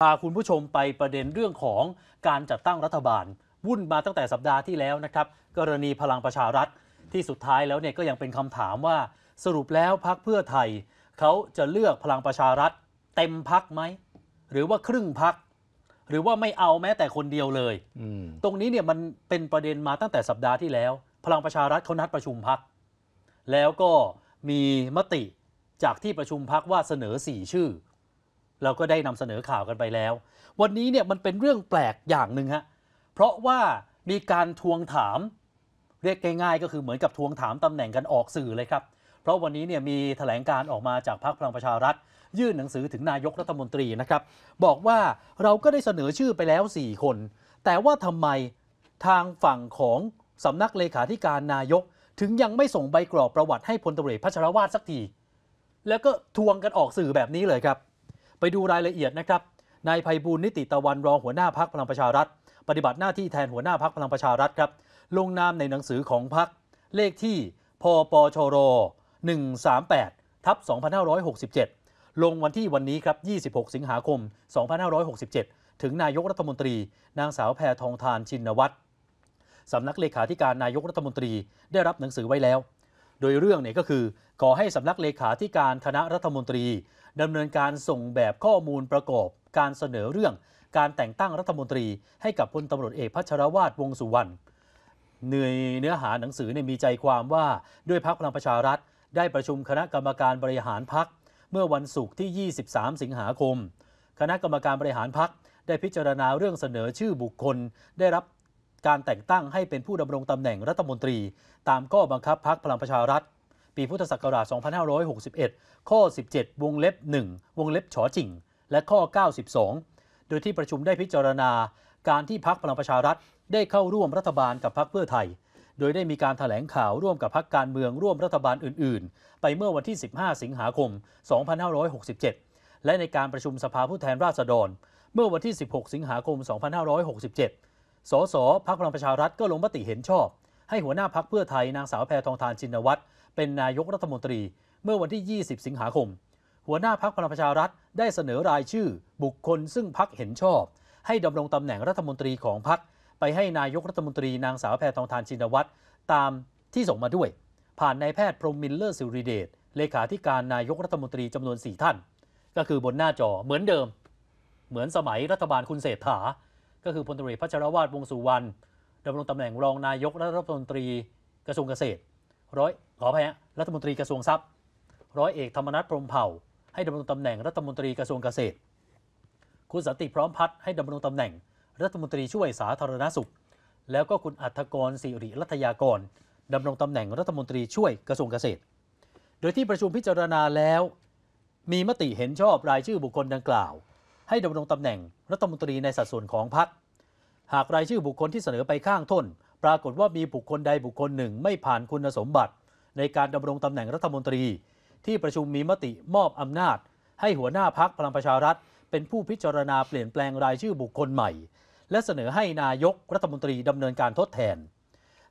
พาคุณผู้ชมไปประเด็นเรื่องของการจัดตั้งรัฐบาล วุ่นมาตั้งแต่สัปดาห์ที่แล้วนะครับ กรณีพลังประชารัฐที่สุดท้ายแล้วเนี่ยก็ยังเป็นคำถามว่าสรุปแล้วพักเพื่อไทย เขาจะเลือกพลังประชารัฐเต็มพักไหม หรือว่าครึ่งพัก หรือว่าไม่เอาแม้แต่คนเดียวเลย ตรงนี้เนี่ยมันเป็นประเด็นมาตั้งแต่สัปดาห์ที่แล้ว พลังประชารัฐเขานัดประชุมพักแล้วก็มีมติจากที่ประชุมพักว่าเสนอสี่ชื่อเราก็ได้นำเสนอข่าวกันไปแล้ว วันนี้เนี่ยมันเป็นเรื่องแปลกอย่างหนึ่งฮะ เพราะว่ามีการทวงถาม เรียกง่ายๆก็คือเหมือนกับทวงถามตำแหน่งกันออกสื่อเลยครับ เพราะวันนี้เนี่ยมีแถลงการออกมาจาก พรรคพลังประชารัฐ ยื่นหนังสือถึงนายกรัฐมนตรีนะครับ บอกว่าเราก็ได้เสนอชื่อไปแล้ว 4 คน แต่ว่าทำไมทางฝั่งของสำนักเลขาธิการนายก ถึงยังไม่ส่งใบกรอบประวัติให้พลตเรพัชรวาทสักทีแล้วก็ทวงกันออกสื่อแบบนี้เลยครับไปดูรายละเอียดนะครับ นายภัยบูลนิติตะวันรองหัวหน้าพักพลังประชารัฐปฏิบัติหน้าที่แทนหัวหน้าพักพลังประชารัฐครับลงนามในหนังสือของพัก เลขที่ พปชร 138 ทับ2567 ลงวันที่วันนี้ครับ 26 สิงหาคม 2567 ถึงนายกรัฐมนตรี นางสาวแพทองทานชินวัตรสำนักเลขาธิการนายกรัฐมนตรีได้รับหนังสือไว้แล้วโดยเรื่องเนี่ยก็คือขอให้สำนักเลขาธิการคณะรัฐมนตรี ดำเนินการส่งแบบข้อมูลประกอบ การเสนอเรื่อง การแต่งตั้งรัฐมนตรี ให้กับพลตำรวจเอกพัชรวาทวงสุวรรณเนื้อเนื้อหาหนังสือเนี่ยมีใจความว่าด้วยพักพลังประชารัฐได้ประชุมคณะกรรมการบริหารพัก เมื่อวันศุกร์ที่ 23 สิงหาคม คณะกรรมการบริหารพักได้พิจารณาเรื่องเสนอชื่อบุคคลได้รับการแต่งตั้งให้เป็นผู้ดำรงตำแหน่งรัฐมนตรี ตามข้อบังคับพักพลังประชารัฐปีพุทธศักราช 2561 ข้อ 17 วงเล็บ 1 วงเล็บฉอจิง และข้อ 92 โดยที่ประชุมได้พิจารณา การที่พักพลังประชารัฐได้เข้าร่วมรัฐบาลกับพักเพื่อไทย โดยได้มีการถแถลงข่าวร่วมกับพักการเมืองร่วมรัฐบาลอื่น ๆ ไปเมื่อวันที่ 15 สิงหาคม 2567 และในการประชุมสภาผู้แทนราษฎร เมื่อวันที่ 16 สิงหาคม 2567สสพักพลังประชารัฐก็ลงมติเห็นชอบ ให้หัวหน้าพักเพื่อไทยนางสาวแพทองทานชินวัตรเป็น นายกรัฐมนตรีเมื่อวันที่ 20 สิงหาคม หัวหน้าพักพลังประชารัฐได้เสนอรายชื่อ บุคคลซึ่งพักเห็นชอบ ให้ดำรงตำแหน่งรัฐมนตรีของพักไปให้นายกรัฐมนตรีนางสาวแพทองทานชินวัตรตามที่ส่งมาด้วย ผ่านนายแพทย์พรมมิลเลอร์สิริเดชเลขาธิการนายกรัฐมนตรีจำนวน 4 ท่าน ก็คือบนหน้าจอเหมือนเดิม เหมือนสมัยรัฐบาลคุณเศรษฐาก็คือพลตรีพัชรวาดวงสุวรรณดำรงตำแหน่งรองนายกรัฐมนตรีกระทรวงเกษตรร้อยขออภัยฮะรัฐมนตรีกระทรวงทรัพย์ ร้อยเอกธรรมนัฐพรมเผ่า ให้ดำรงตำแหน่งรัฐมนตรีกระทรวงเกษตร คุณสันติพร้อมพัฒน์ให้ดำรงตำแหน่งรัฐมนตรีช่วยสาธารณสุข แล้วก็คุณอัธกร ศิริรัตยากรดำรงตำแหน่งรัฐมนตรีช่วยกระทรวงเกษตร โดยที่ประชุมพิจารณาแล้วมีมติเห็นชอบรายชื่อบุคคลดังกล่าวให้ดำรงตำแหน่งรัฐมนตรีในสัดส่วนของพรรคหากรายชื่อบุคคลที่เสนอไปข้างต้น ปรากฏว่ามีบุคคลใดบุคคลหนึ่งไม่ผ่านคุณสมบัติ ในการดำรงตำแหน่งรัฐมนตรี ที่ประชุมมีมติมอบอำนาจ ให้หัวหน้าพักพลังประชารัฐเป็นผู้พิจารณาเปลี่ยนแปลงรายชื่อบุคคลใหม่ และเสนอให้นายกรัฐมนตรีดำเนินการทดแทน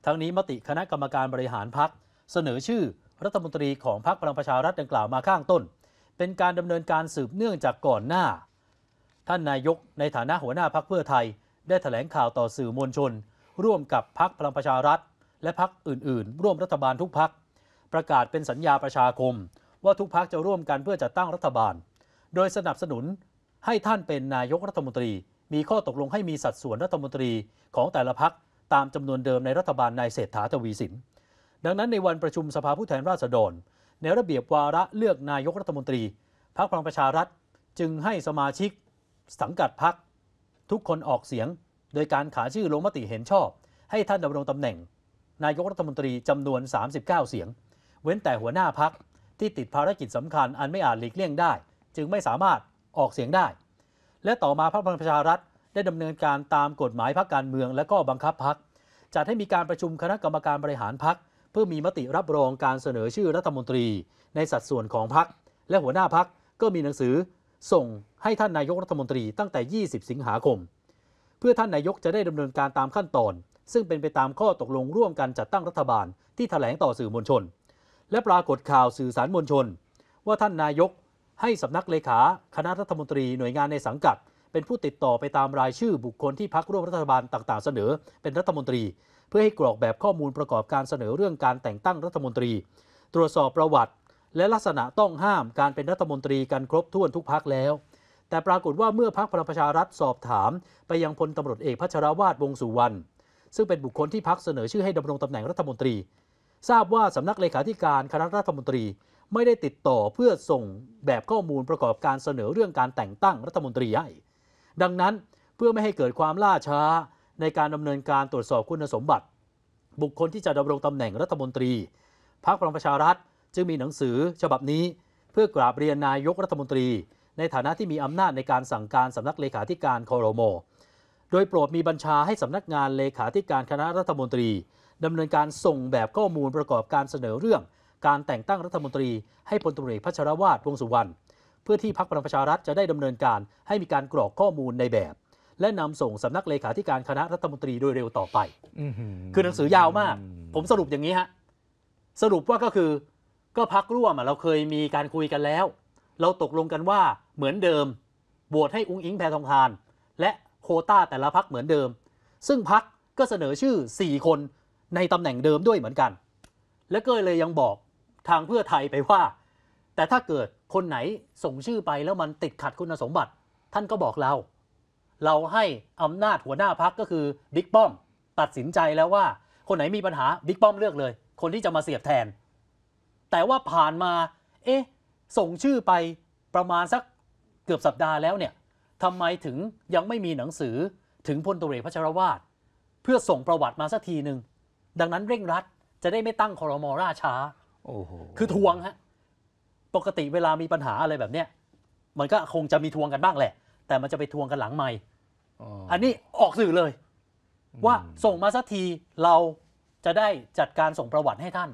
ทั้งนี้มติคณะกรรมการบริหารพักเสนอชื่อรัฐมนตรีของพักพลังประชารัฐดังกล่าวมาข้างต้น เป็นการดำเนินการสืบเนื่องจากก่อนหน้าท่าน นายกในฐานะหัวหน้าพักเพื่อไทย ได้แถลงข่าวต่อสื่อมวลชน ร่วมกับพักพลังประชารัฐ และพักอื่นๆ ร่วมรัฐบาลทุกพัก ประกาศเป็นสัญญาประชาคม ว่าทุกพักจะร่วมกันเพื่อจัดตั้งรัฐบาล โดยสนับสนุน ให้ท่านเป็นนายกรัฐมนตรี มีข้อตกลงให้มีสัดส่วนรัฐมนตรี ของแต่ละพักตามจำนวนเดิมในรัฐบาลนายเศรษฐาทวีสินดังนั้นในวันประชุมสภาผู้แทนราษฎร ในระเบียบวาระเลือกนายกรัฐมนตรีพรรคพลังประชารัฐจึงให้สมาชิกสังกัดพัก ทุกคนออกเสียง โดยการขาชื่อลงมติเห็นชอบ ให้ท่านดำรงตำแหน่ง นายกรัฐมนตรีจำนวน 39 เสียง เว้นแต่หัวหน้าพัก ที่ติดภารกิจสำคัญอันไม่อาจหลีกเลี่ยงได้ จึงไม่สามารถออกเสียงได้ และต่อมาพรรคพลังประชารัฐได้ดำเนินการตามกฎหมายพักการเมือง และก็บังคับพักจัดให้มีการประชุมคณะกรรมการบริหารพักเพื่อมีมติรับรองการเสนอชื่อรัฐมนตรี ในสัดส่วนของพักและหัวหน้าพักก็มีหนังสือส่งให้ท่านนายกรัฐมนตรีตั้งแต่ 20 สิงหาคม เพื่อท่านนายกจะได้ดำเนินการตามขั้นตอน ซึ่งเป็นไปตามข้อตกลงร่วมกันจัดตั้งรัฐบาลที่ถแถลงต่อสื่อมวลชน และปรากฏข่าวสื่อสารมวลชน ว่าท่านนายกให้สำนักเลขาคณะรัฐมนตรีหน่วยงานในสังกัด เป็นผู้ติดต่อไปตามรายชื่อบุคคลที่พักร่วมรัฐบาลต่าง ๆเสนอเป็นรัฐมนตรี เพื่อให้กรอกแบบข้อมูลประกอบการเสนอเรื่องการแต่งตั้งรัฐมนตรี ตรวจสอบประวัติและลักษณะต้องห้ามการเป็นรัฐมนตรีกันครบถ้วนทุกพักแล้ว แต่ปรากฏว่าเมื่อพักพลังประชารัฐสอบถาม ไปยังพลตำรวจเอกพัชรวาทวงสุวรรณ ซึ่งเป็นบุคคลที่พักเสนอชื่อให้ดำรงตำแหน่งรัฐมนตรี ทราบว่าสำนักเลขาธิการคณะรัฐมนตรีไม่ได้ติดต่อเพื่อส่งแบบข้อมูลประกอบการเสนอเรื่องการแต่งตั้งรัฐมนตรีให้ดังนั้นเพื่อไม่ให้เกิดความล่าช้าในการดำเนินการตรวจสอบคุณสมบัติ บุคคลที่จะดำรงตำแหน่งรัฐมนตรีพักพลังประชารัฐจึงมีหนังสือฉบับนี้เพื่อกราบเรียนนายกรัฐมนตรี ในฐานะที่มีอำนาจในการสั่งการสำนักเลขาธิการคอรโม โดยโปรดมีบัญชาให้สำนักงานเลขาธิการคณะรัฐมนตรีดำเนินการส่งแบบข้อมูลประกอบการเสนอเรื่อง การแต่งตั้งรัฐมนตรี ให้พลตรีพัชรวาทวงสุวรรณเพื่อที่พักพลังประชารัฐจะได้ดำเนินการ ให้มีการกรอกข้อมูลในแบบ และนำส่งสำนักเลขาธิการคณะรัฐมนตรีโดยเร็วต่อไปคือหนังสือยาวมาก ผมสรุปอย่างนี้ฮะสรุปว่าก็คือก็พักร่วมเราเคยมีการคุยกันแล้ว เราตกลงกันว่าเหมือนเดิมโหวตให้อุ้งอิงแพทองทานและโคต้าแต่ละพักเหมือนเดิม ซึ่งพักก็เสนอชื่อ 4 คนในตำแหน่งเดิมด้วยเหมือนกัน และก็เลยยังบอกทางเพื่อไทยไปว่า แต่ถ้าเกิดคนไหนส่งชื่อไปแล้วมันติดขัดคุณสมบัติ ท่านก็บอกเราเราให้อำนาจหัวหน้าพักก็คือบิ๊กป้อมตัดสินใจแล้วว่า คนไหนมีปัญหาบิ๊กป้อมเลือกเลยคนที่จะมาเสียบแทนแต่ว่าผ่านมาเอ๊ะส่งชื่อไปประมาณสักเกือบสัปดาห์แล้วเนี่ยทำไมถึงยังไม่มีหนังสือถึงพลตุเรพัชรวาดเพื่อส่งประวัติมาสักทีหนึ่งดังนั้นเร่งรัด จะได้ไม่ตั้งคอรมอราช้าโอ้โหคือทวงฮะปกติเวลามีปัญหาอะไรแบบเนี้ยมันก็คงจะมีทวงกันบ้างแหละ แต่มันจะไปทวงกันหลังใหม่ อันนี้ออกสื่อเลย ว่าส่งมาสักทีเราจะได้จัดการส่งประวัติให้ท่าน